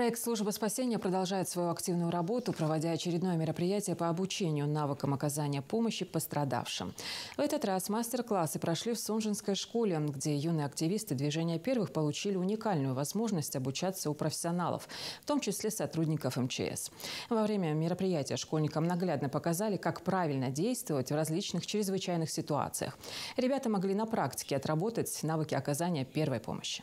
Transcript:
Проект службы спасения продолжает свою активную работу, проводя очередное мероприятие по обучению навыкам оказания помощи пострадавшим. В этот раз мастер-классы прошли в Сунжинской школе, где юные активисты движения первых получили уникальную возможность обучаться у профессионалов, в том числе сотрудников МЧС. Во время мероприятия школьникам наглядно показали, как правильно действовать в различных чрезвычайных ситуациях. Ребята могли на практике отработать навыки оказания первой помощи.